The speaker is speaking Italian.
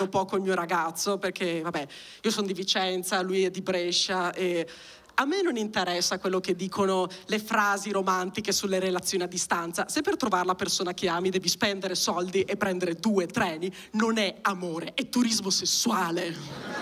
vedo poco il mio ragazzo perché, vabbè, io sono di Vicenza, lui è di Brescia e a me non interessa quello che dicono le frasi romantiche sulle relazioni a distanza. Se per trovare la persona che ami devi spendere soldi e prendere due treni, non è amore, è turismo sessuale.